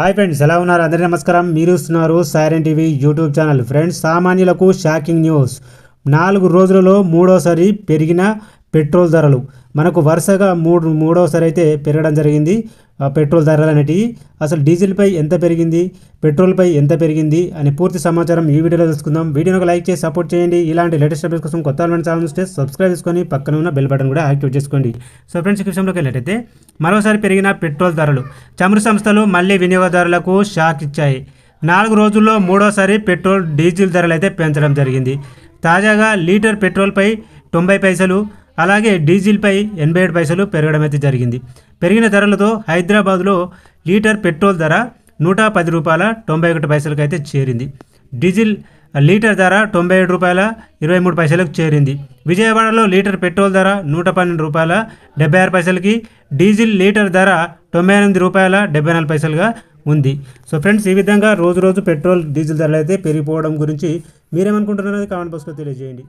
hi friends ఎలా ఉన్నారు అందరి నమస్కారం మీరు ఇస్తున్నారు siren TV YouTube channel friends సామాన్యులకు షాకింగ్ న్యూస్ నాలుగు రోజులలో మూడోసారి పెరిగిన పెట్రోల్ ధరలు మనకు వరుసగా మూడు మూడోసారి అయితే పెరగడం జరిగింది పెట్రోల్ ధరలు అనేటివి అసలు డీజిల్పై ఎంత పెరిగింది పెట్రోల్పై ఎంత పెరిగింది అని పూర్తి సమాచారం ఈ వీడియోలో తెలుసుకుందాం వీడియోని లైక్ చేసి సపోర్ట్ చేయండి ఇలాంటి లేటెస్ట్ అప్డేట్స్ కోసం కొత్త ఛానల్ చూస్తే సబ్స్క్రైబ్ చేసుకొని పక్కన ఉన్న బెల్ బటన్ కూడా యాక్టివేట్ చేసుకోండి సో ఫ్రెండ్స్ విషయంలోకి వెళ్ళినట్టయితే మరోసారి పెరిగిన పెట్రోల్ ధరలు చమురు సంస్థలు మళ్ళీ వినియోగదారులకు షాక్ ఇచ్చాయి నాలుగు రోజుల్లో మూడోసారి పెట్రోల్ డీజిల్ ధరలు అయితే పెంచడం జరిగింది తాజాగా లీటర్ పెట్రోల్పై తొంభై పైసలు అలాగే డీజిల్పై ఎనభై ఏడు పైసలు పెరగడం అయితే జరిగింది పెరిగిన ధరలతో హైదరాబాద్లో లీటర్ పెట్రోల్ ధర నూట పది రూపాయల తొంభై ఒకటి పైసలకు అయితే చేరింది డీజిల్ లీటర్ ధర తొంభై ఏడు రూపాయల ఇరవై మూడు పైసలకు చేరింది విజయవాడలో లీటర్ పెట్రోల్ ధర నూట పన్నెండు రూపాయల డెబ్బై ఆరు పైసలకి డీజిల్ లీటర్ ధర తొంభై ఎనిమిది రూపాయల డెబ్బై నాలుగు పైసలుగా ఉంది సో ఫ్రెండ్స్ ఈ విధంగా రోజు రోజు పెట్రోల్ డీజిల్ ధరలు అయితే పెరిగిపోవడం గురించి మీరేమనుకుంటున్నారో కామెంట్ బాక్స్లో తెలియజేయండి